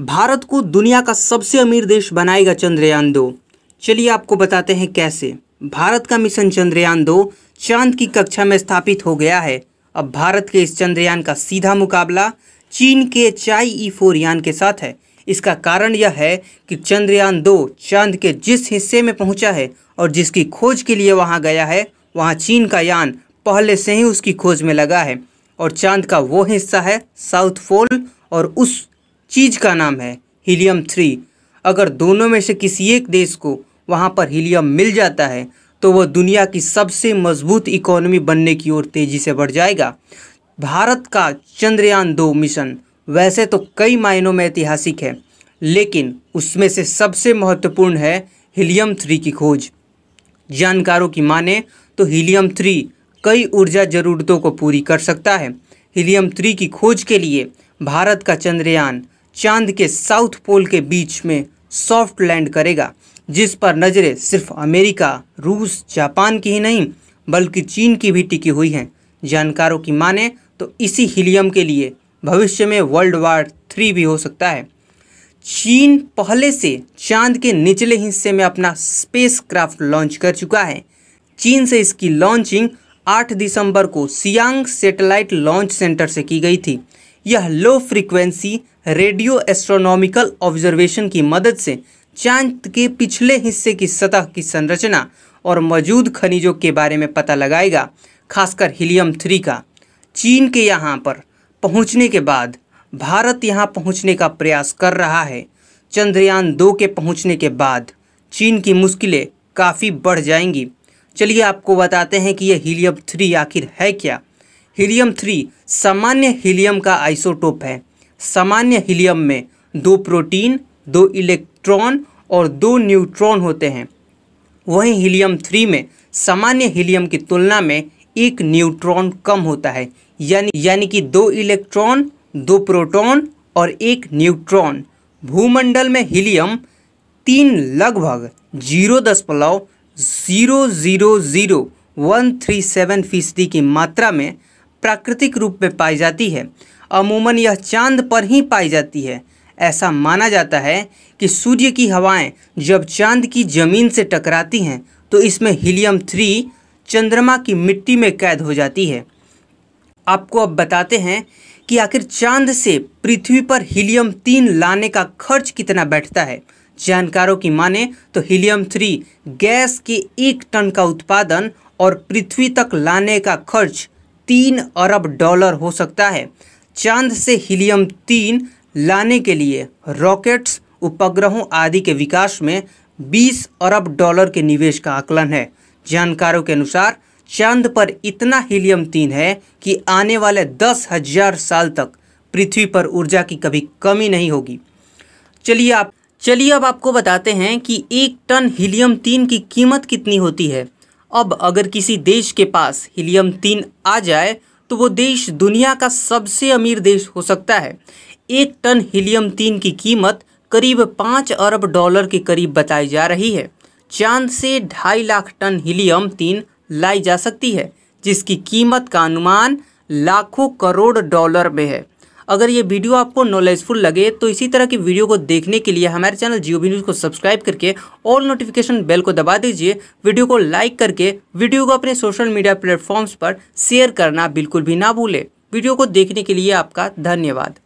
भारत को दुनिया का सबसे अमीर देश बनाएगा चंद्रयान दो चलिए आपको बताते हैं कैसे भारत का मिशन चंद्रयान दो चांद की कक्षा में स्थापित हो गया है अब भारत के इस चंद्रयान का सीधा मुकाबला चीन के चाई ई फोर यान के साथ है इसका कारण यह है कि चंद्रयान दो चांद के जिस हिस्से में पहुंचा है और जिसकी खोज के लिए वहां गया है वहां चीन का यान पहले से ही उसकी खोज में लगा है और चांद का वो हिस्सा है साउथ पोल और उस चीज़ का नाम है हीलियम थ्री अगर दोनों में से किसी एक देश को वहाँ पर हीलियम मिल जाता है तो वह दुनिया की सबसे मजबूत इकोनॉमी बनने की ओर तेज़ी से बढ़ जाएगा भारत का चंद्रयान दो मिशन वैसे तो कई मायनों में ऐतिहासिक है लेकिन उसमें से सबसे महत्वपूर्ण है हीलियम थ्री की खोज जानकारों की माने तो हीलियम थ्री कई ऊर्जा ज़रूरतों को पूरी कर सकता है हीलियम थ्री की खोज के लिए भारत का चंद्रयान चांद के साउथ पोल के बीच में सॉफ्ट लैंड करेगा जिस पर नज़रें सिर्फ अमेरिका रूस जापान की ही नहीं बल्कि चीन की भी टिकी हुई हैं जानकारों की माने तो इसी हीलियम के लिए भविष्य में वर्ल्ड वार थ्री भी हो सकता है चीन पहले से चांद के निचले हिस्से में अपना स्पेसक्राफ्ट लॉन्च कर चुका है चीन से इसकी लॉन्चिंग 8 दिसंबर को सियांग सैटेलाइट लॉन्च सेंटर से की गई थी यह low frequency radio astronomical observation की मदद से चांद के पिछले हिस्से की सतह की संरचना और मौजूद खनिजों के बारे में पता लगाएगा खासकर हीलियम थ्री का चीन के यहाँ पर पहुँचने के बाद भारत यहाँ पहुँचने का प्रयास कर रहा है चंद्रयान दो के पहुँचने के बाद चीन की मुश्किलें काफ़ी बढ़ जाएंगी चलिए आपको बताते हैं कि यह हीलियम थ्री आखिर है क्या हीलियम थ्री सामान्य हीलियम का आइसोटोप है सामान्य हीलियम में दो प्रोटीन दो इलेक्ट्रॉन और दो न्यूट्रॉन होते हैं वहीं हीलियम थ्री में सामान्य हीलियम की तुलना में एक न्यूट्रॉन कम होता है यानी यानी कि दो इलेक्ट्रॉन दो प्रोटॉन और एक न्यूट्रॉन भूमंडल में हीलियम तीन लगभग जीरो दशमलव zero zero zero one three seven फीसदी की मात्रा में प्राकृतिक रूप में पाई जाती है अमूमन यह चांद पर ही पाई जाती है ऐसा माना जाता है कि सूर्य की हवाएं जब चांद की ज़मीन से टकराती हैं तो इसमें हीलियम थ्री चंद्रमा की मिट्टी में कैद हो जाती है आपको अब बताते हैं कि आखिर चांद से पृथ्वी पर हीलियम तीन लाने का खर्च कितना बैठता है जानकारों की माने तो हीलियम थ्री गैस के एक टन का उत्पादन और पृथ्वी तक लाने का खर्च तीन अरब डॉलर हो सकता है चांद से हीलियम तीन लाने के लिए रॉकेट्स उपग्रहों आदि के विकास में 20 अरब डॉलर के निवेश का आकलन है जानकारों के अनुसार चांद पर इतना हीलियम तीन है कि आने वाले दस हजार साल तक पृथ्वी पर ऊर्जा की कभी कमी नहीं होगी चलिए आप चलिए अब आपको बताते हैं कि एक टन हीलियम तीन की कीमत कितनी होती है अब अगर किसी देश के पास हीलियम तीन आ जाए तो वो देश दुनिया का सबसे अमीर देश हो सकता है एक टन हीलियम तीन की कीमत करीब पाँच अरब डॉलर के करीब बताई जा रही है चांद से ढाई लाख टन हीलियम तीन लाई जा सकती है जिसकी कीमत का अनुमान लाखों करोड़ डॉलर में है अगर ये वीडियो आपको नॉलेजफुल लगे तो इसी तरह की वीडियो को देखने के लिए हमारे चैनल जियो न्यूज़ को सब्सक्राइब करके ऑल नोटिफिकेशन बेल को दबा दीजिए वीडियो को लाइक करके वीडियो को अपने सोशल मीडिया प्लेटफॉर्म्स पर शेयर करना बिल्कुल भी ना भूलें वीडियो को देखने के लिए आपका धन्यवाद